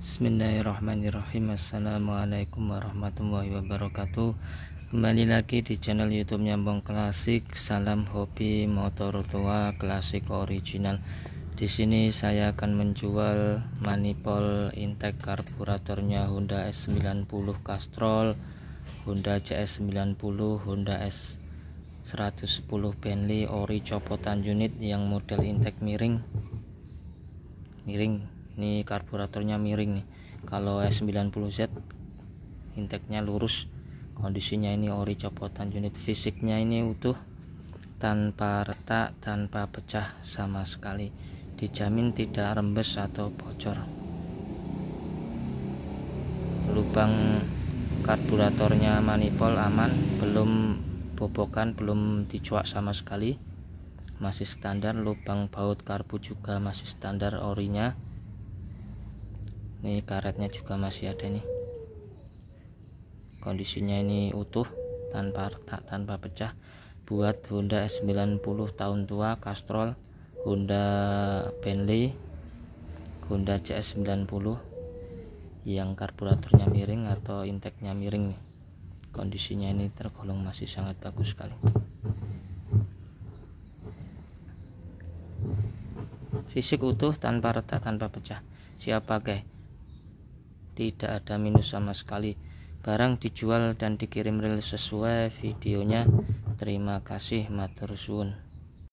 Bismillahirrahmanirrahim Assalamualaikum warahmatullahi wabarakatuh Kembali lagi di channel youtube Nyambung Klasik Salam hobi motor tua klasik original Di sini saya akan menjual manipol intake karburatornya Honda S90 Castrol Honda CS90 Honda S110 Bentley ori copotan unit yang model intake miring Miring ini karburatornya miring nih kalau S90Z intake-nya lurus kondisinya ini ori copotan unit fisiknya ini utuh tanpa retak tanpa pecah sama sekali dijamin tidak rembes atau bocor lubang karburatornya manifold aman belum bobokan belum dicuak sama sekali masih standar lubang baut karbu juga masih standar orinya ini karetnya juga masih ada nih kondisinya ini utuh tanpa retak tanpa pecah buat Honda S90 tahun tua Castrol Honda Bentley Honda CS90 yang karburatornya miring atau intake-nya miring nih. kondisinya ini tergolong masih sangat bagus sekali fisik utuh tanpa retak tanpa pecah siap pakai tidak ada minus sama sekali barang dijual dan dikirim real sesuai videonya terima kasih matur suun